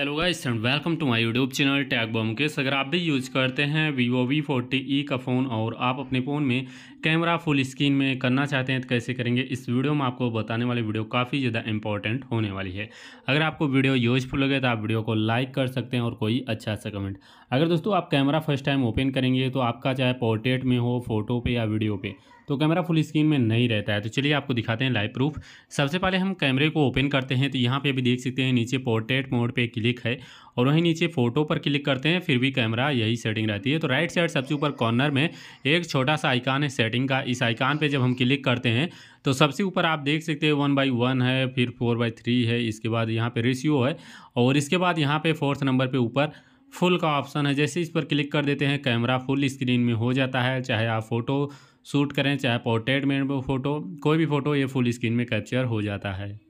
hello guys and welcome to my YouTube channel टैग बॉम केस अगर आप भी यूज़ करते हैं वीवो वी फोर्टी ई का फ़ोन और आप अपने फ़ोन में कैमरा फुल स्क्रीन में करना चाहते हैं तो कैसे करेंगे इस वीडियो में आपको बताने वाली वीडियो काफ़ी ज़्यादा इंपॉर्टेंट होने वाली है अगर आपको वीडियो यूजफुल लगे तो आप वीडियो को लाइक कर सकते हैं और कोई अच्छा सा कमेंट अगर दोस्तों आप कैमरा फर्स्ट टाइम ओपन करेंगे तो आपका चाहे पोर्ट्रेट में हो फोटो पे या वीडियो पे तो कैमरा फुल स्क्रीन में नहीं रहता है तो चलिए आपको दिखाते हैं लाइव प्रूफ सबसे पहले हम कैमरे को ओपन करते हैं तो यहाँ पे भी देख सकते हैं नीचे पोर्ट्रेट मोड पे क्लिक क्लिक है और वहीं नीचे फोटो पर क्लिक करते हैं फिर भी कैमरा यही सेटिंग रहती है तो राइट साइड सबसे ऊपर कॉर्नर में एक छोटा सा आइकान है सेटिंग का इस आइकान पे जब हम क्लिक करते हैं तो सबसे ऊपर आप देख सकते हैं वन बाई वन है फिर फोर बाई थ्री है इसके बाद यहाँ पे रेशियो है और इसके बाद यहाँ पे फोर्थ नंबर पे ऊपर फुल का ऑप्शन है जैसे इस पर क्लिक कर देते हैं कैमरा फुल स्क्रीन में हो जाता है चाहे आप फ़ोटो शूट करें चाहे पोर्ट्रेट में फ़ोटो कोई भी फ़ोटो ये फुल स्क्रीन में कैप्चर हो जाता है